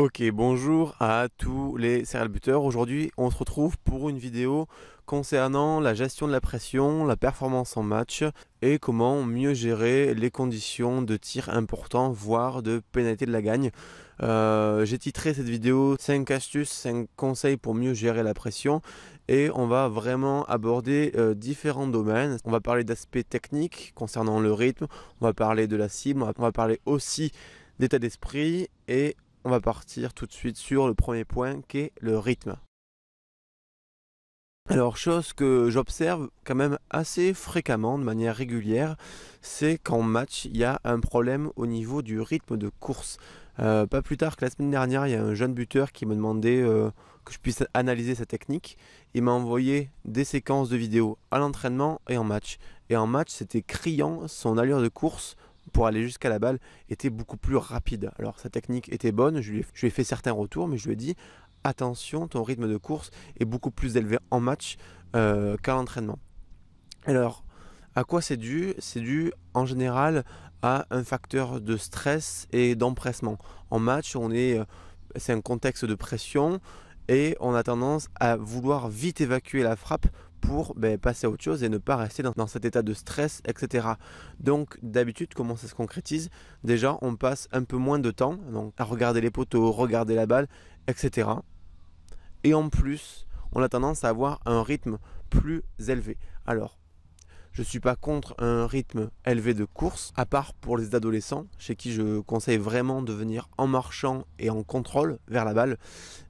Ok, bonjour à tous les serial buteurs. Aujourd'hui, on se retrouve pour une vidéo concernant la gestion de la pression, la performance en match et comment mieux gérer les conditions de tir important, voire de pénalité de la gagne. Euh, j'ai titré cette vidéo 5 astuces, 5 conseils pour mieux gérer la pression et on va vraiment aborder euh, différents domaines. On va parler d'aspects techniques concernant le rythme, on va parler de la cible, on va parler aussi d'état d'esprit et on va partir tout de suite sur le premier point qui est le rythme. Alors, chose que j'observe quand même assez fréquemment, de manière régulière, c'est qu'en match, il y a un problème au niveau du rythme de course. Euh, pas plus tard que la semaine dernière, il y a un jeune buteur qui me demandait euh, que je puisse analyser sa technique Il m'a envoyé des séquences de vidéos à l'entraînement et en match. Et en match, c'était criant son allure de course pour aller jusqu'à la balle était beaucoup plus rapide. Alors sa technique était bonne, je lui ai, fait certains retours, mais je lui ai dit attention, ton rythme de course est beaucoup plus élevé en match euh, qu'à l'entraînement. Alors, à quoi c'est dû C'est dû en général à un facteur de stress et d'empressement. En match, on est, euh, c'est un contexte de pression et on a tendance à vouloir vite évacuer la frappe pour ben, passer à autre chose et ne pas rester dans, cet état de stress, etc. Donc d'habitude, comment ça se concrétise Déjà, on passe un peu moins de temps donc, à regarder les poteaux, regarder la balle, etc. Et en plus, on a tendance à avoir un rythme plus élevé. Alors, je ne suis pas contre un rythme élevé de course, à part pour les adolescents, chez qui je conseille vraiment de venir en marchant et en contrôle vers la balle,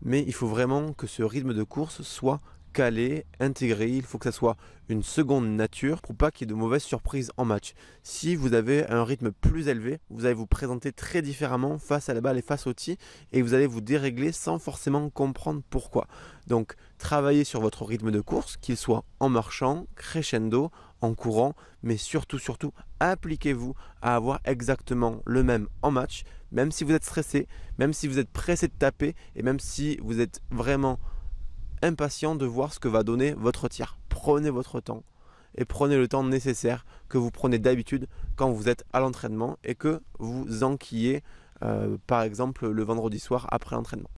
mais il faut vraiment que ce rythme de course soit calé, intégré, il faut que ça soit une seconde nature pour pas qu'il y ait de mauvaises surprises en match. Si vous avez un rythme plus élevé, vous allez vous présenter très différemment face à la balle et face au tee et vous allez vous dérégler sans forcément comprendre pourquoi. Donc travaillez sur votre rythme de course, qu'il soit en marchant, crescendo, en courant, mais surtout, surtout, appliquez-vous à avoir exactement le même en match, même si vous êtes stressé, même si vous êtes pressé de taper, et même si vous êtes vraiment impatient de voir ce que va donner votre tir. Prenez votre temps et prenez le temps nécessaire que vous prenez d'habitude quand vous êtes à l'entraînement et que vous enquillez euh, par exemple le vendredi soir après l'entraînement.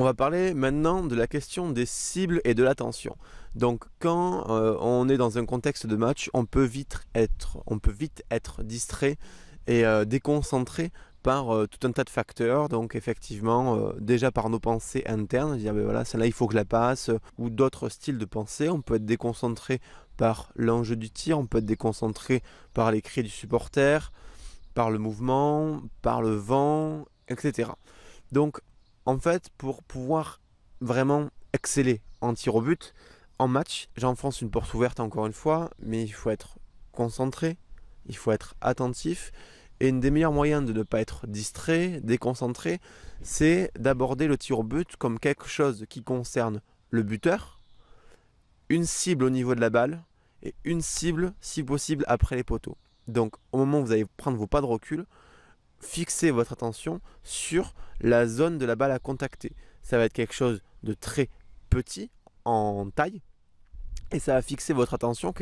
On va parler maintenant de la question des cibles et de l'attention. Donc quand euh, on est dans un contexte de match, on peut vite être, on peut vite être distrait et euh, déconcentré euh, tout un tas de facteurs. Donc effectivement, euh, déjà par nos pensées internes, dire ben voilà, celle-là il faut que la passe, euh, ou d'autres styles de pensée. On peut être déconcentré par l'enjeu du tir, on peut être déconcentré par les cris du supporter, par le mouvement, par le vent, etc. Donc en fait, pour pouvoir vraiment exceller en tir au but, en match, j'enfonce une porte ouverte encore une fois, mais il faut être concentré, il faut être attentif, et une des meilleures moyens de ne pas être distrait, déconcentré, c'est d'aborder le tir au but comme quelque chose qui concerne le buteur, une cible au niveau de la balle et une cible, si possible, après les poteaux. Donc au moment où vous allez prendre vos pas de recul, fixez votre attention sur la zone de la balle à contacter. Ça va être quelque chose de très petit en taille, et ça va fixer votre attention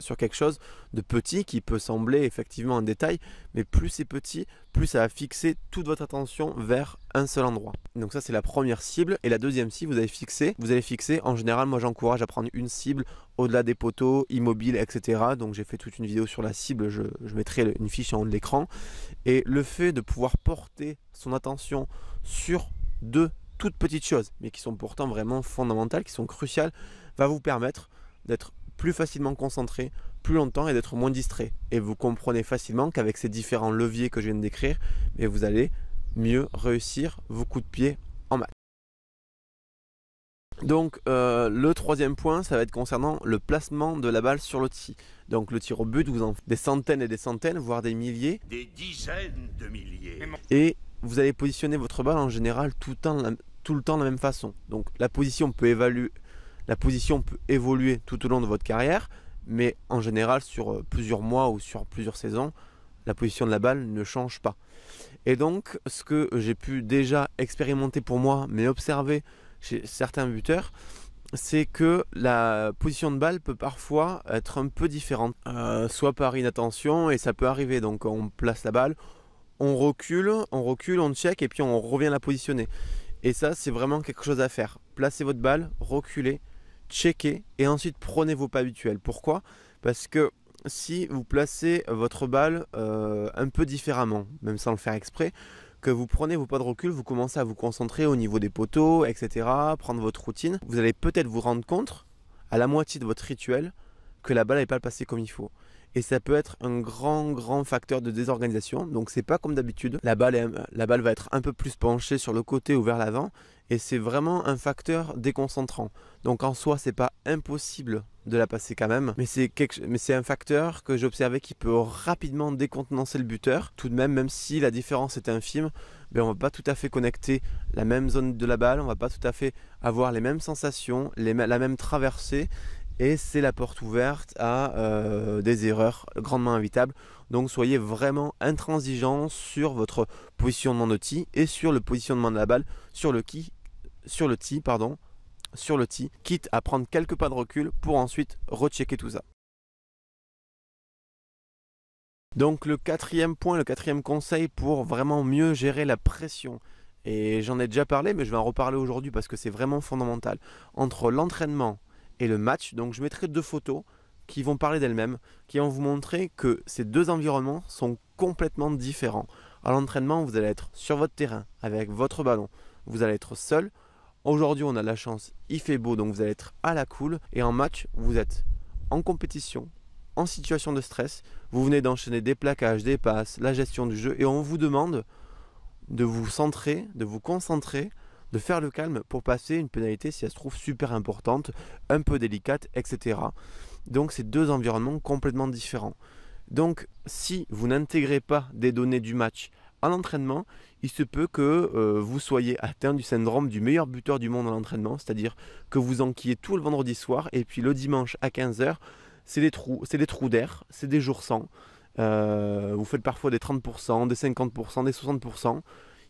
sur quelque chose de petit qui peut sembler effectivement un détail, mais plus c'est petit, plus ça va fixer toute votre attention vers un seul endroit. Donc ça c'est la première cible et la deuxième cible vous allez fixer, vous allez fixer en général moi j'encourage à prendre une cible au-delà des poteaux, immobiles, etc. Donc j'ai fait toute une vidéo sur la cible, je mettrai une fiche en haut de l'écran. Et le fait de pouvoir porter son attention sur deux toutes petites choses, mais qui sont pourtant vraiment fondamentales, qui sont cruciales, va vous permettre d'être plus facilement concentré, plus longtemps et d'être moins distrait. Et vous comprenez facilement qu'avec ces différents leviers que je viens de décrire, vous allez mieux réussir vos coups de pied en match. Donc euh, le troisième point, ça va être concernant le placement de la balle sur le tir, Donc le tir au but, vous en faites des centaines et des centaines, voire des milliers. Des dizaines de milliers. Et vous allez positionner votre balle en général tout temps, tout le temps de la même façon. Donc la position peut évaluer, la position peut évoluer tout au long de votre carrière, mais en général, sur euh, plusieurs mois ou sur plusieurs saisons, la position de la balle ne change pas. Et donc, ce que j'ai pu déjà expérimenter pour moi, mais observer chez certains buteurs, c'est que la position de balle peut parfois être un peu différente, euh, soit par inattention, et ça peut arriver. Donc, on place la balle, on recule, on recule, on check, et puis on revient la positionner. Et ça, c'est vraiment quelque chose à faire. Placez votre balle, reculez, checkez et ensuite prenez vos pas habituels. Pourquoi Parce que si vous placez votre balle euh, un peu différemment, même sans le faire exprès, que vous prenez vos pas de recul, vous commencez à vous concentrer au niveau des poteaux, etc., prendre votre routine, vous allez peut-être vous rendre compte, à la moitié de votre rituel, que la balle n'est pas passée comme il faut et ça peut être un grand grand facteur de désorganisation. Donc c'est pas comme d'habitude, euh, la balle, va être un peu plus penchée sur le côté ou vers l'avant et c'est vraiment un facteur déconcentrant. Donc en soi, c'est pas impossible de la passer quand même, mais c'est un facteur que j'observais qui peut rapidement décontenancer le buteur. Tout de même, même si la différence est infime, on ben, on va pas tout à fait connecter la même zone de la balle, on va pas tout à fait avoir les mêmes sensations, la même traversée et c'est la porte ouverte à euh, des erreurs grandement invitables. Donc soyez vraiment intransigeant sur votre positionnement de ti et sur le positionnement de la balle, sur le qui, sur le tee, pardon, sur le quitte à prendre quelques pas de recul pour ensuite rechecker tout ça. Donc le quatrième point, le quatrième conseil pour vraiment mieux gérer la pression, et j'en ai déjà parlé mais je vais en reparler aujourd'hui parce que c'est vraiment fondamental, entre l'entraînement et le match. Donc je mettrai deux photos qui vont parler d'elles-mêmes, qui vont vous montrer que ces deux environnements sont complètement différents. À l'entraînement, vous allez être sur votre terrain, avec votre ballon. Vous allez être seul. Aujourd'hui, on a la chance, il fait beau, donc vous allez être à la cool. Et en match, vous êtes en compétition, en situation de stress. Vous venez d'enchaîner des plaquages, des passes, la gestion du jeu. Et on vous demande de vous centrer, de vous concentrer de faire le calme pour passer une pénalité si elle se trouve super importante, un peu délicate, etc. Donc c'est deux environnements complètement différents. Donc si vous n'intégrez pas des données du match en entraînement, il se peut que euh, vous soyez atteint du syndrome du meilleur buteur du monde en l'entraînement, c'est-à-dire que vous enquillez tout le vendredi soir et puis le dimanche à 15h, c'est des trous, c'est trous d'air, c'est des jours sans. Euh, vous faites parfois des 30%, des 50%, des 60%.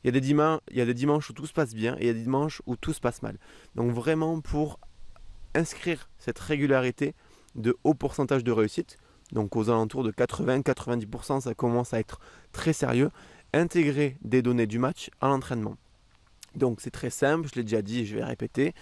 Il y, a des dimanches, où tout se passe bien et il y a des dimanches où tout se passe mal. Donc vraiment pour inscrire cette régularité de haut pourcentage de réussite, donc aux alentours de 80-90%, ça commence à être très sérieux, intégrer des données du match à l'entraînement. Donc c'est très simple, je l'ai déjà dit, je vais répéter.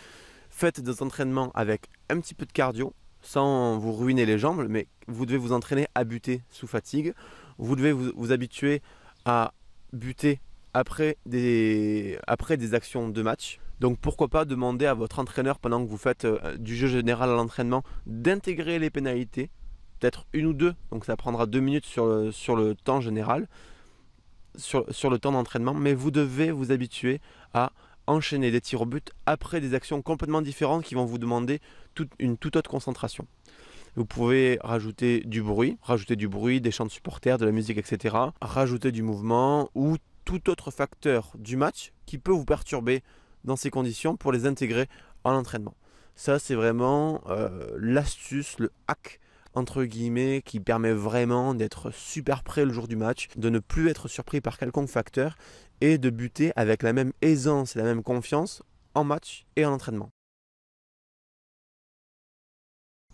Faites des entraînements avec un petit peu de cardio, sans vous ruiner les jambes, mais vous devez vous entraîner à buter sous fatigue. Vous devez vous habituer à buter après des, après des actions de match. Donc pourquoi pas demander à votre entraîneur pendant que vous faites euh, du jeu général à l'entraînement d'intégrer les pénalités, peut-être une ou deux, donc ça prendra deux minutes sur le, sur le temps général, sur, le temps d'entraînement, mais vous devez vous habituer à enchaîner des tirs au but après des actions complètement différentes qui vont vous demander toute, une toute autre concentration. Vous pouvez rajouter du bruit, rajouter du bruit, des chants de supporters, de la musique, etc. Rajouter du mouvement ou tout autre facteur du match qui peut vous perturber dans ces conditions pour les intégrer en entraînement. Ça, c'est vraiment euh, l'astuce, le hack entre guillemets, qui permet vraiment d'être super prêt le jour du match, de ne plus être surpris par quelconque facteur et de buter avec la même aisance et la même confiance en match et en entraînement.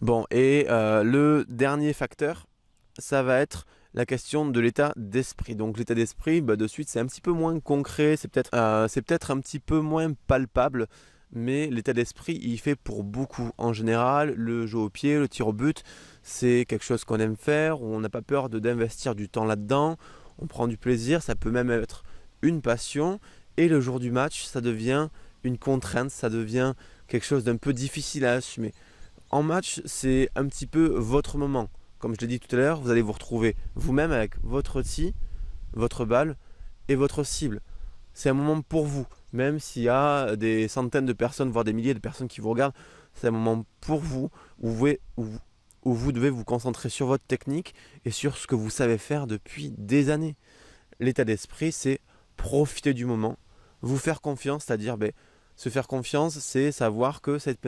Bon, et euh, le dernier facteur, ça va être la question de l'état d'esprit. Donc l'état d'esprit, bah, de suite, c'est un petit peu moins concret, c'est peut-être euh, peut un petit peu moins palpable, mais l'état d'esprit, il fait pour beaucoup. En général, le jeu au pied, le tir au but, c'est quelque chose qu'on aime faire, on n'a pas peur d'investir du temps là-dedans, on prend du plaisir, ça peut même être une passion, et le jour du match, ça devient une contrainte, ça devient quelque chose d'un peu difficile à assumer. En match, c'est un petit peu votre moment comme je l'ai dit tout à l'heure, vous allez vous retrouver vous-même avec votre outil, votre balle et votre cible. C'est un moment pour vous, même s'il y a des centaines de personnes, voire des milliers de personnes qui vous regardent, c'est un moment pour vous où vous, devez vous concentrer sur votre technique et sur ce que vous savez faire depuis des années. L'état d'esprit, c'est profiter du moment, vous faire confiance, c'est-à-dire ben, se faire confiance, c'est savoir que cette,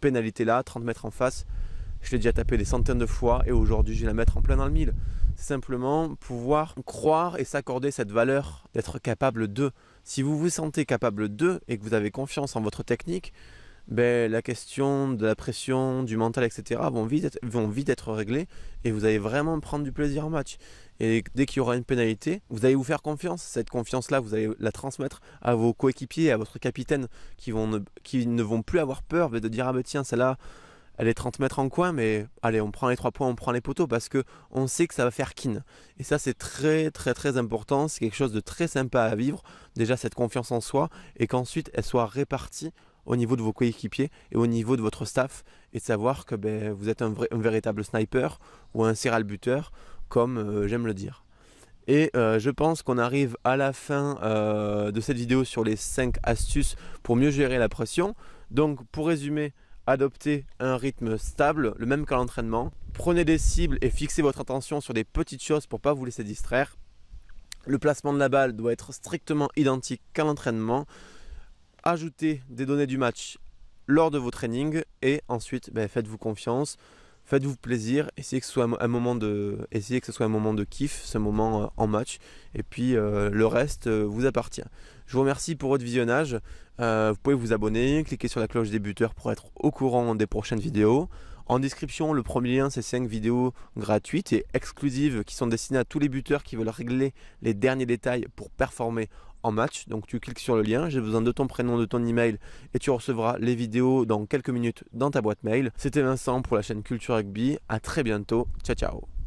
pénalité-là, 30 mètres en face, je l'ai déjà tapé des centaines de fois et aujourd'hui je vais la mettre en plein dans le mille. C'est simplement pouvoir croire et s'accorder cette valeur d'être capable de. Si vous vous sentez capable de et que vous avez confiance en votre technique, ben, la question de la pression, du mental, etc. vont vite, être, vont vite être réglées et vous allez vraiment prendre du plaisir en match. Et dès qu'il y aura une pénalité, vous allez vous faire confiance. Cette confiance-là, vous allez la transmettre à vos coéquipiers, à votre capitaine, qui, vont ne, qui ne vont plus avoir peur de dire Ah ben tiens, celle-là, elle est 30 mètres en coin, mais allez, on prend les trois points, on prend les poteaux parce que on sait que ça va faire kin. Et ça, c'est très, très, très important. C'est quelque chose de très sympa à vivre. Déjà, cette confiance en soi et qu'ensuite elle soit répartie au niveau de vos coéquipiers et au niveau de votre staff et de savoir que ben, vous êtes un, vrai, véritable sniper ou un serral buteur, comme euh, j'aime le dire. Et euh, je pense qu'on arrive à la fin euh, de cette vidéo sur les 5 astuces pour mieux gérer la pression. Donc pour résumer, adoptez un rythme stable, le même qu'à l'entraînement. Prenez des cibles et fixez votre attention sur des petites choses pour ne pas vous laisser distraire. Le placement de la balle doit être strictement identique qu'à l'entraînement. Ajoutez des données du match lors de vos trainings et ensuite ben, faites-vous confiance faites-vous plaisir, essayez que ce soit un moment de, essayez que ce soit un moment de kiff, ce moment euh, en match, et puis euh, le reste euh, vous appartient. Je vous remercie pour votre visionnage. vous pouvez vous abonner, cliquer sur la cloche des buteurs pour être au courant des prochaines vidéos. En description, le premier lien, c'est 5 vidéos gratuites et exclusives qui sont destinées à tous les buteurs qui veulent régler les derniers détails pour performer match. Donc tu cliques sur le lien, j'ai besoin de ton prénom, de ton email et tu recevras les vidéos dans quelques minutes dans ta boîte mail. C'était Vincent pour la chaîne Culture Rugby. À très bientôt. Ciao ciao.